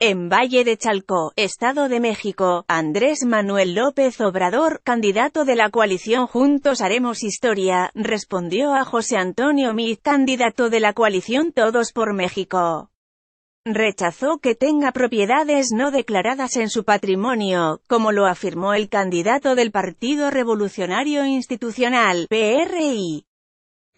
En Valle de Chalco, Estado de México, Andrés Manuel López Obrador, candidato de la coalición Juntos Haremos Historia, respondió a José Antonio Mi candidato de la coalición Todos por México. Rechazó que tenga propiedades no declaradas en su patrimonio, como lo afirmó el candidato del Partido Revolucionario Institucional, PRI.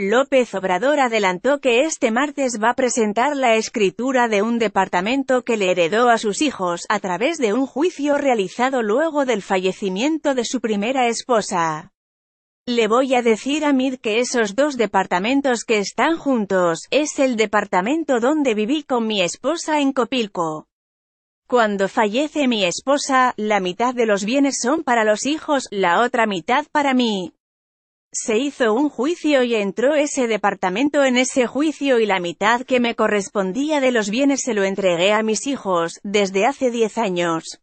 López Obrador adelantó que este martes va a presentar la escritura de un departamento que le heredó a sus hijos, a través de un juicio realizado luego del fallecimiento de su primera esposa. Le voy a decir a Mid que esos dos departamentos que están juntos, es el departamento donde viví con mi esposa en Copilco. Cuando fallece mi esposa, la mitad de los bienes son para los hijos, la otra mitad para mí. Se hizo un juicio y entró ese departamento en ese juicio y la mitad que me correspondía de los bienes se lo entregué a mis hijos, desde hace 10 años.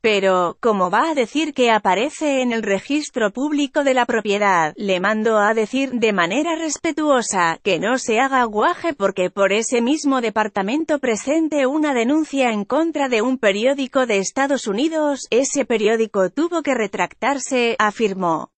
Pero, como va a decir que aparece en el registro público de la propiedad, le mando a decir, de manera respetuosa, que no se haga guaje porque por ese mismo departamento presente una denuncia en contra de un periódico de Estados Unidos, ese periódico tuvo que retractarse, afirmó.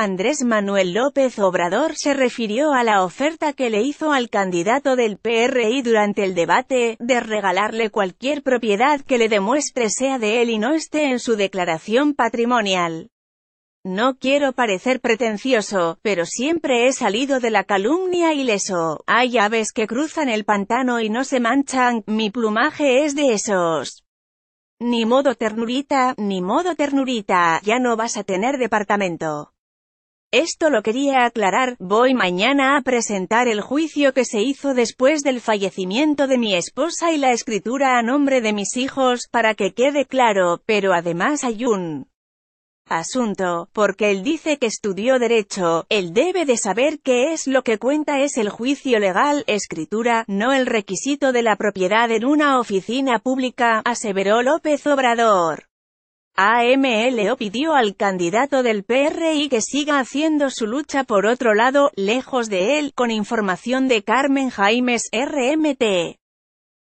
Andrés Manuel López Obrador se refirió a la oferta que le hizo al candidato del PRI durante el debate, de regalarle cualquier propiedad que le demuestre sea de él y no esté en su declaración patrimonial. No quiero parecer pretencioso, pero siempre he salido de la calumnia ileso. Hay aves que cruzan el pantano y no se manchan, mi plumaje es de esos. Ni modo ternurita, ni modo ternurita, ya no vas a tener departamento. Esto lo quería aclarar, voy mañana a presentar el juicio que se hizo después del fallecimiento de mi esposa y la escritura a nombre de mis hijos, para que quede claro, pero además hay un asunto, porque él dice que estudió derecho, él debe de saber que es lo que cuenta es el juicio legal, escritura, no el requisito de la propiedad en una oficina pública, aseveró López Obrador. AMLO pidió al candidato del PRI que siga haciendo su lucha por otro lado, lejos de él, con información de Carmen Jaimes RMT.